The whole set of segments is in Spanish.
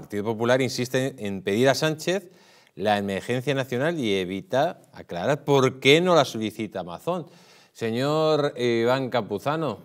El Partido Popular insiste en pedir a Sánchez la emergencia nacional y evita aclarar por qué no la solicita Amazon. Señor eh, Iván Capuzano,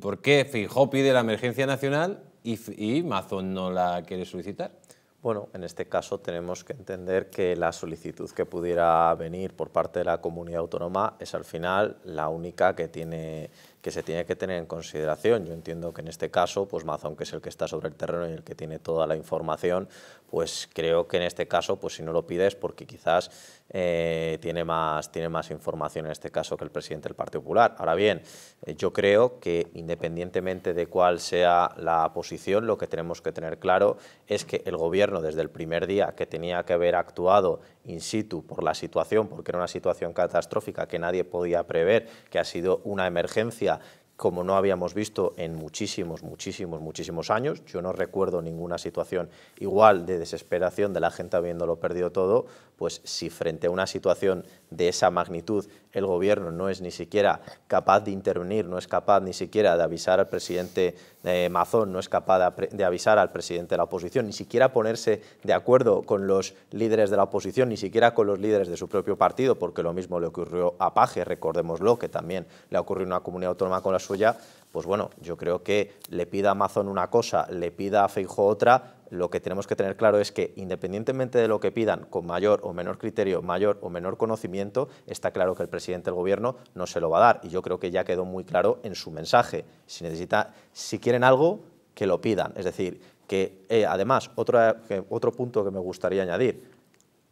¿por qué Fijó pide la emergencia nacional y, y no la quiere solicitar? Bueno, en este caso tenemos que entender que la solicitud que pudiera venir por parte de la comunidad autónoma es al final la única que tiene que se tiene que tener en consideración. Yo entiendo que en este caso, pues Mazón, que es el que está sobre el terreno y el que tiene toda la información, pues creo que en este caso, pues si no lo pides, porque quizás eh, tiene, más, tiene más información en este caso que el presidente del Partido Popular. Ahora bien, eh, yo creo que independientemente de cuál sea la posición, lo que tenemos que tener claro es que el gobierno desde el primer día que tenía que haber actuado in situ por la situación, porque era una situación catastrófica que nadie podía prever, que ha sido una emergencia 있습니다. como no habíamos visto en muchísimos, muchísimos, muchísimos años. Yo no recuerdo ninguna situación igual de desesperación de la gente habiéndolo perdido todo, pues si frente a una situación de esa magnitud el gobierno no es ni siquiera capaz de intervenir, no es capaz ni siquiera de avisar al presidente eh, Mazón, no es capaz de, avisar al presidente de la oposición, ni siquiera ponerse de acuerdo con los líderes de la oposición, ni siquiera con los líderes de su propio partido, porque lo mismo le ocurrió a Paje, recordémoslo, que también le ocurrió una comunidad autónoma con las suya, pues bueno, yo creo que le pida a Amazon una cosa, le pida a Feijo otra, lo que tenemos que tener claro es que independientemente de lo que pidan, con mayor o menor criterio, mayor o menor conocimiento, está claro que el presidente del gobierno no se lo va a dar. Y yo creo que ya quedó muy claro en su mensaje. Si, necesita, si quieren algo, que lo pidan. Es decir, que eh, además, otro, otro punto que me gustaría añadir,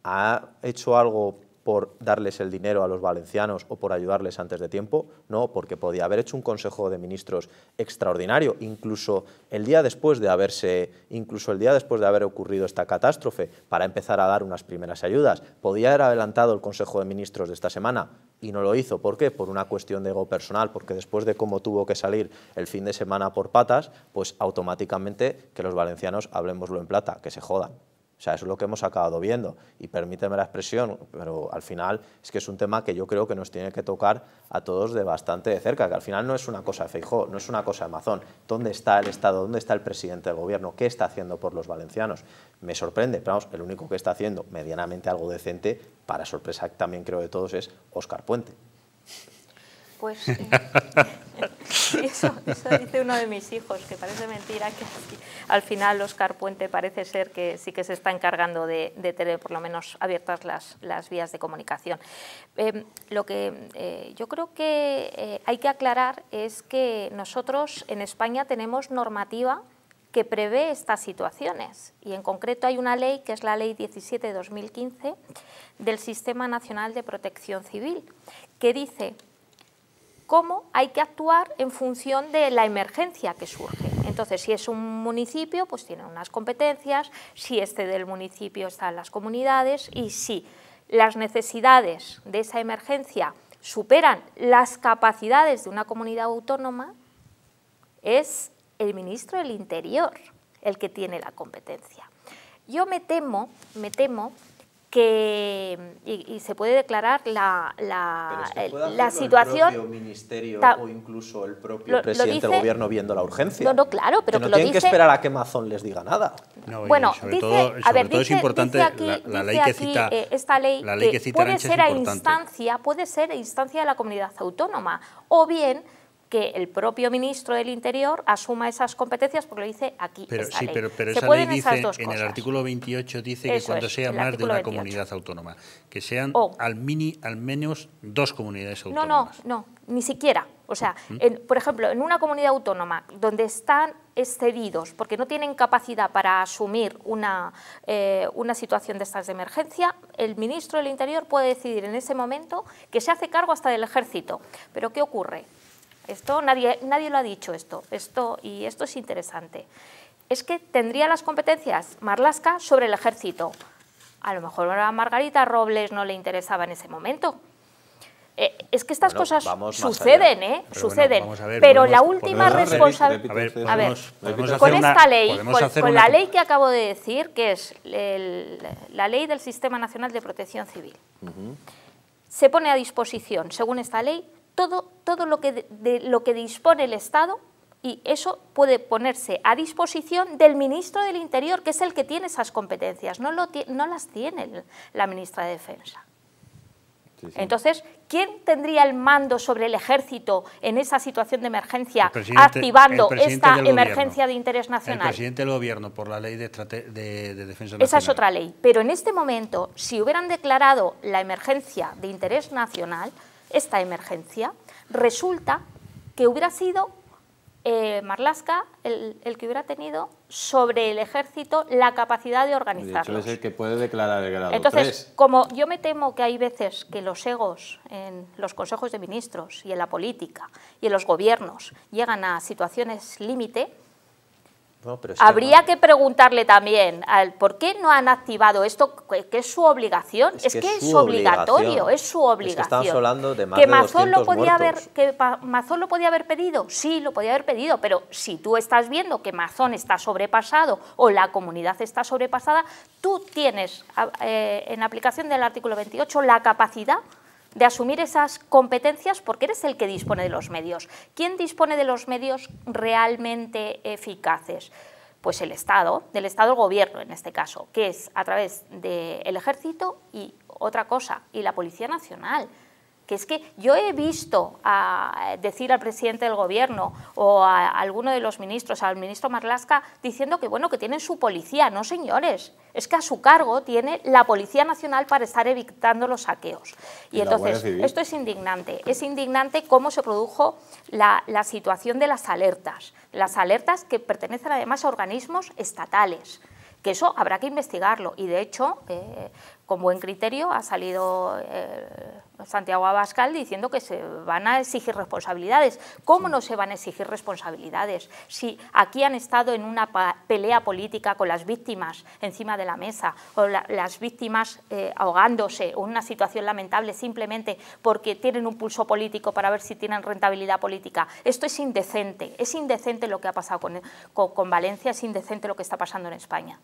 ha hecho algo por darles el dinero a los valencianos o por ayudarles antes de tiempo, no, porque podía haber hecho un Consejo de Ministros extraordinario, incluso el día después de haberse, incluso el día después de haber ocurrido esta catástrofe, para empezar a dar unas primeras ayudas. Podía haber adelantado el Consejo de Ministros de esta semana y no lo hizo. ¿Por qué? Por una cuestión de ego personal, porque después de cómo tuvo que salir el fin de semana por patas, pues automáticamente que los valencianos, hablemoslo en plata, que se jodan. O sea, eso es lo que hemos acabado viendo. Y permíteme la expresión, pero al final es que es un tema que yo creo que nos tiene que tocar a todos de bastante de cerca, que al final no es una cosa de Feijó, no es una cosa de Amazon. ¿Dónde está el Estado? ¿Dónde está el presidente del gobierno? ¿Qué está haciendo por los valencianos? Me sorprende, pero vamos, el único que está haciendo medianamente algo decente, para sorpresa también creo de todos, es Óscar Puente. Pues eh, eso, dice uno de mis hijos, que parece mentira que al final Oscar Puente parece ser que sí que se está encargando de, tener por lo menos abiertas las, vías de comunicación. Em, lo que eh, yo creo que eh, hay que aclarar es que nosotros en España tenemos normativa que prevé estas situaciones. Y en concreto hay una ley que es la Ley 17-2015 del Sistema Nacional de Protección Civil, que dice cómo hay que actuar en función de la emergencia que surge. Entonces, si es un municipio, pues tiene unas competencias, si este del municipio están las comunidades y si las necesidades de esa emergencia superan las capacidades de una comunidad autónoma, es el ministro del Interior el que tiene la competencia. Yo me temo, me temo que y, se puede declarar la, la, la situación. ministerio o incluso el propio presidente del gobierno viendo la urgencia. No, no claro, pero que no lo tienen que esperar a que Amazon les diga nada. bueno, dice, a ver, es importante la, ley que esta ley, que, puede ser a instancia, puede ser a instancia de la comunidad autónoma o bien que el propio ministro del Interior asuma esas competencias porque lo dice aquí. Pero, pero, dice, en el artículo 28 dice que cuando sea más de una comunidad autónoma, que sean oh. al, mini, al menos dos comunidades autónomas. No, no, no, ni siquiera. O sea, por ejemplo, en una comunidad autónoma donde están excedidos porque no tienen capacidad para asumir una, eh, una situación de estas de emergencia, el ministro del Interior puede decidir en ese momento que se hace cargo hasta del ejército. Pero ¿qué ocurre? Esto nadie, nadie lo ha dicho esto, esto y esto es interesante. Es que tendría las competencias Marlasca sobre el ejército. A lo mejor a Margarita Robles no le interesaba en ese momento. Eh, es que estas cosas suceden, ¿eh? Pero suceden. pero la última responsabilidad. A con esta ley, con, la ley que acabo de decir, que es la ley del Sistema Nacional de Protección Civil, se pone a disposición, según esta ley, todo, lo, que, de, lo que dispone el Estado y eso puede ponerse a disposición del ministro del Interior, que es el que tiene esas competencias, no, lo, no las tiene la ministra de Defensa. Entonces, ¿quién tendría el mando sobre el ejército en esa situación de emergencia activando esta emergencia de interés nacional? El presidente del gobierno por la ley de, de defensa nacional. Esa es otra ley. Pero en este momento, si hubieran declarado la emergencia de interés nacional, esta emergencia. Resulta que hubiera sido eh, Marlaska el, que hubiera tenido sobre el ejército la capacidad de organizarlo. es el que puede declarar el grado Entonces, como yo me temo que hay veces que los egos en los consejos de ministros y en la política y en los gobiernos llegan a situaciones límite, Habría que preguntarle también al por qué no han activado esto, que, es su obligación. Es, que, es obligatorio, es su obligación. que estamos hablando de podía haber, Mazón lo podía haber pedido, sí, lo podía haber pedido, pero si tú estás viendo que Mazón está sobrepasado o la comunidad está sobrepasada, tú tienes, ah, eh, en aplicación del artículo 28, la capacidad de asumir esas competencias porque eres el que dispone de los medios. ¿Quién dispone de los medios realmente eficaces? Pues el Estado, del Estado el Gobierno en este caso, que es a través del Ejército y otra cosa, y la Policía Nacional que es que yo he visto a eh, decir al presidente del gobierno o a alguno de los ministros, al ministro Marlasca, diciendo que bueno, que tienen su policía, no señores, es que a su cargo tiene la Policía Nacional para estar evitando los saqueos. Y, entonces, esto es indignante, es indignante cómo se produjo la, situación de las alertas, las alertas que pertenecen además a organismos estatales que eso habrá que investigarlo. Y de hecho, eh, con buen criterio ha salido eh, Santiago Abascal diciendo que se van a exigir responsabilidades. ¿Cómo no se van a exigir responsabilidades? Si aquí han estado en una pelea política con las víctimas encima de la mesa, o las víctimas eh, ahogándose, o una situación lamentable simplemente porque tienen un pulso político para ver si tienen rentabilidad política. Esto es indecente, es indecente lo que ha pasado con Valencia, es indecente lo que está pasando en España.